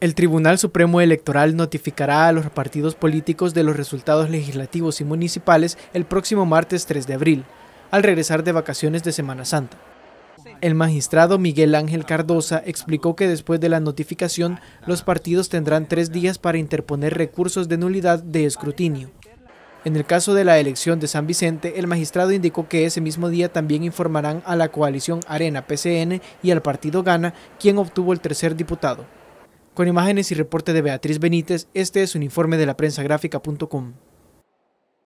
El Tribunal Supremo Electoral notificará a los partidos políticos de los resultados legislativos y municipales el próximo martes 3 de abril, al regresar de vacaciones de Semana Santa. El magistrado Miguel Ángel Cardosa explicó que después de la notificación, los partidos tendrán tres días para interponer recursos de nulidad de escrutinio. En el caso de la elección de San Vicente, el magistrado indicó que ese mismo día también informarán a la coalición Arena PCN y al partido Gana, quien obtuvo el tercer diputado. Con imágenes y reporte de Beatriz Benítez, este es un informe de la